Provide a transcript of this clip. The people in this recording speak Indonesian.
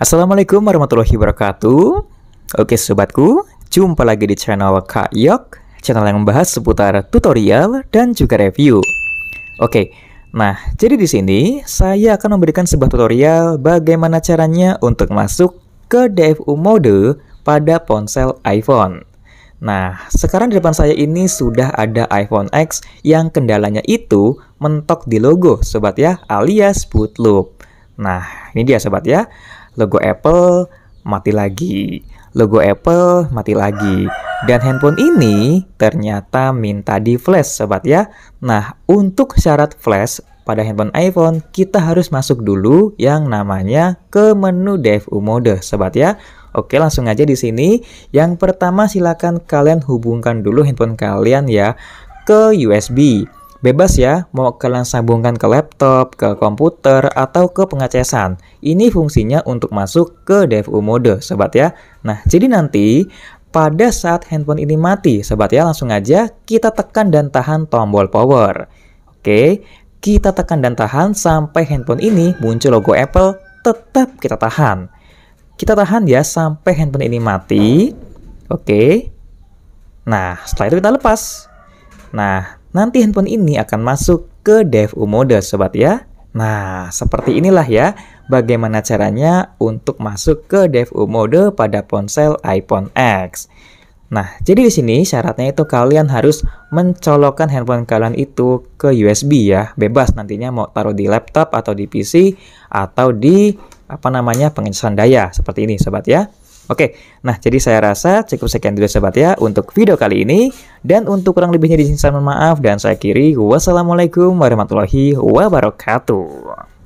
Assalamualaikum warahmatullahi wabarakatuh Oke sobatku, jumpa lagi di channel Kak Yok Channel yang membahas seputar tutorial dan juga review Oke, nah jadi di sini saya akan memberikan sebuah tutorial Bagaimana caranya untuk masuk ke DFU mode pada ponsel iPhone Nah, sekarang di depan saya ini sudah ada iPhone X yang kendalanya itu mentok di logo, sobat ya, alias bootloop. Nah, ini dia sobat ya logo Apple mati lagi, logo Apple mati lagi. Dan handphone ini ternyata minta di flash sobat ya. Nah, untuk syarat flash pada handphone iPhone, kita harus masuk dulu yang namanya ke menu DFU mode sobat ya. Oke, langsung aja di sini. Yang pertama silakan kalian hubungkan dulu handphone kalian ya ke USB. Bebas ya, mau kalian sambungkan ke laptop, ke komputer, atau ke pengacesan. Ini fungsinya untuk masuk ke DFU mode, sobat ya. Nah, jadi nanti pada saat handphone ini mati, sobat ya, langsung aja kita tekan dan tahan tombol power. Oke, kita tekan dan tahan sampai handphone ini muncul logo Apple, tetap kita tahan. Kita tahan ya sampai handphone ini mati. Oke. Nah, setelah itu kita lepas. Nah, nanti handphone ini akan masuk ke DFU mode sobat ya. Nah, seperti inilah ya bagaimana caranya untuk masuk ke DFU mode pada ponsel iPhone X. Nah, jadi di sini syaratnya itu kalian harus mencolokkan handphone kalian itu ke USB ya, bebas nantinya mau taruh di laptop atau di PC atau di apa namanya pengisian daya seperti ini sobat ya. Oke, nah jadi saya rasa cukup sekian dulu sobat ya untuk video kali ini. Dan untuk kurang lebihnya di sini saya mohon maaf dan saya kiri. Wassalamualaikum warahmatullahi wabarakatuh.